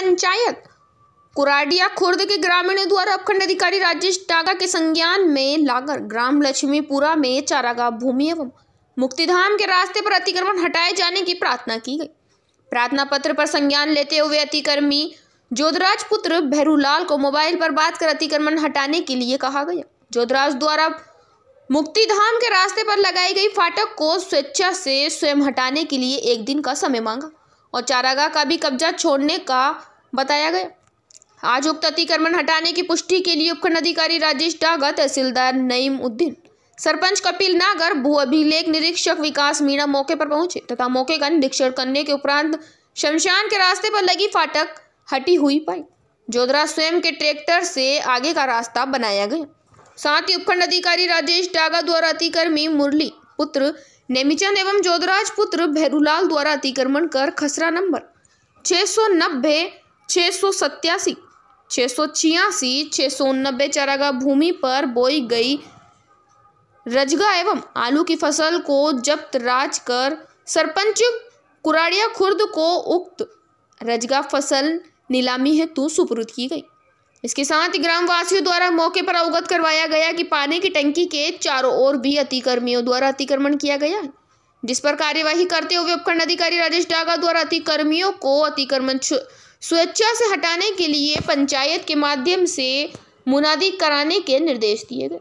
पंचायत कुराडिया खुर्द के ग्रामीणों द्वारा उपखंड अधिकारी राजेश टागा के संज्ञान में लाकर ग्राम लक्ष्मीपुरा में चारागाह भूमि एवं मुक्तिधाम के रास्ते पर अतिक्रमण हटाए जाने की प्रार्थना की गई प्रार्थना पत्र पर संज्ञान लेते हुए अतिक्रमी जोधराज पुत्र भैरूलाल को मोबाइल पर बात कर अतिक्रमण हटाने के लिए कहा गया जोधराज द्वारा मुक्तिधाम के रास्ते पर लगाई गई फाटक को स्वेच्छा से स्वयं हटाने के लिए एक दिन का समय मांगा और चारागाह का भी कब्जा छोड़ने का बताया गया आज उक्त अतिक्रमण हटाने की पुष्टि के लिए उपखंड अधिकारी राजेश डागा तहसीलदार नईम उद्दीन सरपंच कपिल नागर भू अभिलेख निरीक्षक विकास मीणा मौके पर पहुंचे तथा मौके का निरीक्षण करने के उपरांत शमशान के रास्ते पर लगी फाटक हटी हुई पाई जोधरा स्वयं के ट्रैक्टर से आगे का रास्ता बनाया गया साथ ही उपखंड अधिकारी राजेश डागा द्वारा अतिक्रमी मुरली पुत्र नेमिचंद एवं जोधराज पुत्र भैरूलाल द्वारा अतिक्रमण कर खसरा नंबर छह सौ नब्बे छः सौ सत्यासी छः सौ छियासी छः सौ नब्बे चारागा भूमि पर बोई गई रजगा एवं आलू की फसल को जब्त राज कर सरपंच कुराड़िया खुर्द को उक्त रजगा फसल नीलामी हेतु सुपुरुद की गई इसके साथ ग्रामवासियों द्वारा मौके पर अवगत करवाया गया कि पानी की टंकी के चारों ओर भी अतिकर्मियों द्वारा अतिक्रमण किया गया जिस पर कार्यवाही करते हुए उपखंड अधिकारी राजेश डागा द्वारा अतिकर्मियों को अतिक्रमण स्वेच्छा से हटाने के लिए पंचायत के माध्यम से मुनादी कराने के निर्देश दिए गए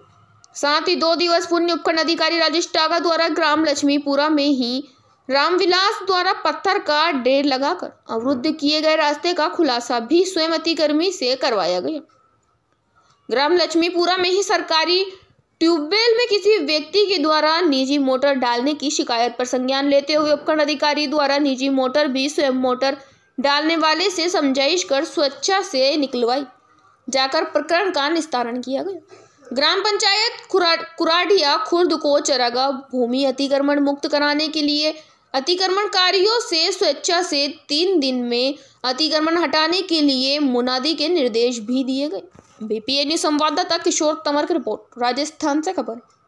साथ ही दो दिवस पुण्य उपखंड अधिकारी राजेश टागा द्वारा ग्राम लक्ष्मीपुरा में ही रामविलास द्वारा पत्थर का ढेर लगाकर अवरुद्ध किए गए रास्ते का खुलासा भी स्वयं अतिकर्मी से करवाया गया ग्राम लक्ष्मीपुरा में ही सरकारी ट्यूबवेल में किसी व्यक्ति के द्वारा निजी मोटर डालने की शिकायत पर संज्ञान लेते हुए उपखंड अधिकारी द्वारा निजी मोटर भी स्वयं मोटर डालने वाले से समझाइश कर स्वेच्छा से निकलवाई जाकर प्रकरण का निस्तारण किया गया ग्राम पंचायत कुरा, कुराडिया खुर्द को चरागा भूमि अतिक्रमण मुक्त कराने के लिए अतिक्रमणकारियों से स्वेच्छा से तीन दिन में अतिक्रमण हटाने के लिए मुनादी के निर्देश भी दिए गए बीपीए न्यूज संवाददाता किशोर तंवर की रिपोर्ट राजस्थान से खबर